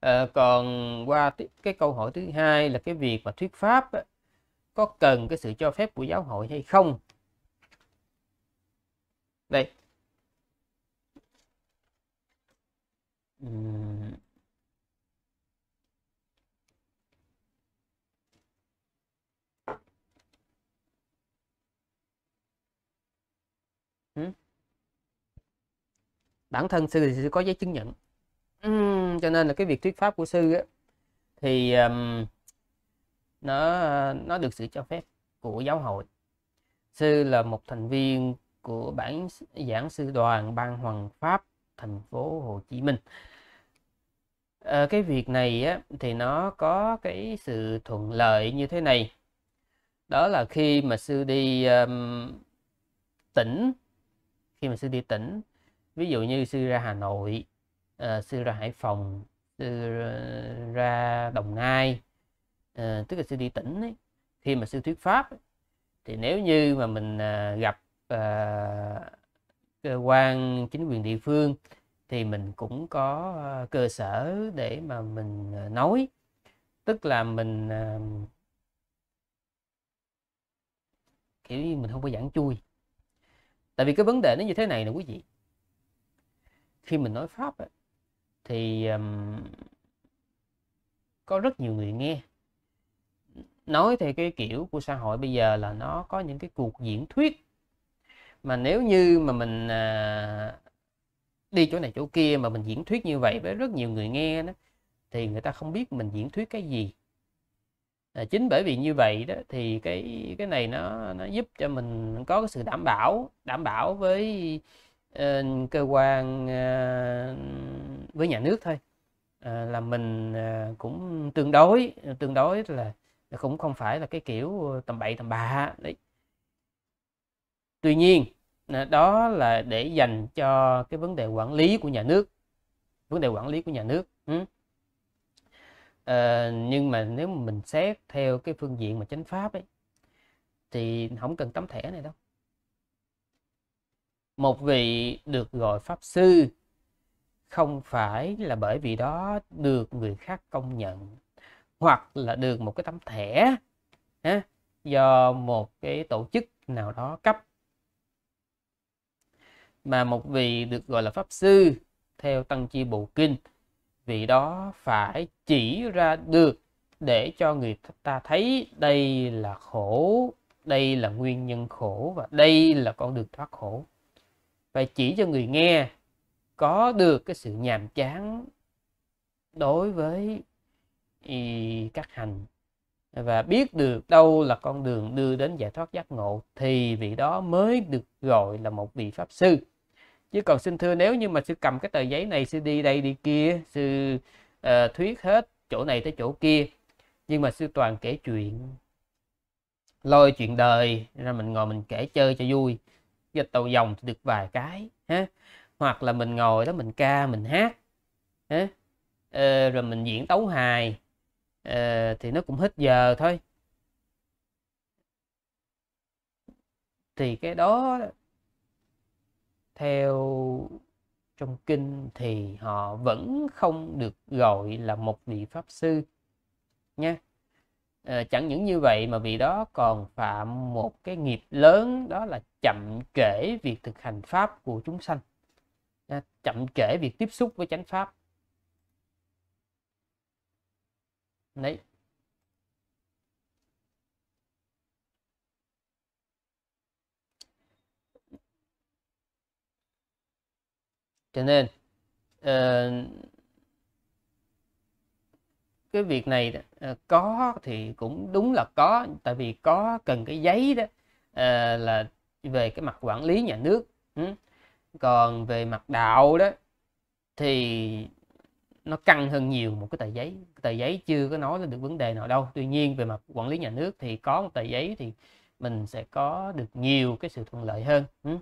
à, còn qua cái câu hỏi thứ hai là cái việc mà thuyết pháp á, có cần cái sự cho phép của giáo hội hay không đây uhm. bản thân sư thì có giấy chứng nhận cho nên là cái việc thuyết pháp của sư á, thì um, nó nó được sự cho phép của giáo hội sư là một thành viên của bản giảng sư đoàn ban hoàng pháp thành phố Hồ Chí Minh à, cái việc này á, thì nó có cái sự thuận lợi như thế này đó là khi mà sư đi um, tỉnh khi mà sư đi tỉnh ví dụ như sư ra Hà Nội uh, sư ra hải phòng sư ra đồng nai uh, tức là sư đi tỉnh ấy. khi mà sư thuyết pháp ấy, thì nếu như mà mình uh, gặp uh, cơ quan chính quyền địa phương thì mình cũng có uh, cơ sở để mà mình uh, nói tức là mình uh, kiểu như mình không có giảng chui tại vì cái vấn đề nó như thế này nè quý vị khi mình nói pháp ấy, thì um, có rất nhiều người nghe nói thì cái kiểu của xã hội bây giờ là nó có những cái cuộc diễn thuyết mà nếu như mà mình à, đi chỗ này chỗ kia mà mình diễn thuyết như vậy với rất nhiều người nghe đó thì người ta không biết mình diễn thuyết cái gì à, chính bởi vì như vậy đó thì cái cái này nó nó giúp cho mình có cái sự đảm bảo đảm bảo với Ờ, cơ quan ờ, với nhà nước thôi ờ, là mình cũng tương đối tương đối là cũng không phải là cái kiểu tầm bậy tầm bạ đấy tuy nhiên đó là để dành cho cái vấn đề quản lý của nhà nước vấn đề quản lý của nhà nước ừ. nhưng mà nếu mà mình xét theo cái phương diện mà chánh pháp ấy thì không cần tấm thẻ này đâu một vị được gọi pháp sư không phải là bởi vì đó được người khác công nhận hoặc là được một cái tấm thẻ ha, do một cái tổ chức nào đó cấp mà một vị được gọi là pháp sư theo tăng chi bộ kinh vị đó phải chỉ ra được để cho người ta thấy đây là khổ đây là nguyên nhân khổ và đây là con đường thoát khổ và chỉ cho người nghe có được cái sự nhàm chán đối với các hành và biết được đâu là con đường đưa đến giải thoát giác ngộ thì vị đó mới được gọi là một vị pháp sư chứ còn xin thưa nếu như mà sư cầm cái tờ giấy này sư đi đây đi kia sư uh, thuyết hết chỗ này tới chỗ kia nhưng mà sư toàn kể chuyện lôi chuyện đời ra mình ngồi mình kể chơi cho vui giờ tàu dòng thì được vài cái ha hoặc là mình ngồi đó mình ca mình hát ha? Ờ, rồi mình diễn tấu hài ờ, thì nó cũng hết giờ thôi thì cái đó theo trong kinh thì họ vẫn không được gọi là một vị pháp sư nha à, chẳng những như vậy mà vì đó còn phạm một cái nghiệp lớn đó là chậm trễ việc thực hành pháp của chúng sanh à, chậm trễ việc tiếp xúc với chánh pháp đấy cho nên uh, cái việc này đó, ờ, có thì cũng đúng là có tại vì có cần cái giấy đó à, là về cái mặt quản lý nhà nước ừ. còn về mặt đạo đó thì nó căng hơn nhiều một cái tờ giấy cái tờ giấy chưa có nói được vấn đề nào đâu tuy nhiên về mặt quản lý nhà nước thì có một tờ giấy thì mình sẽ có được nhiều cái sự thuận lợi hơn ừ.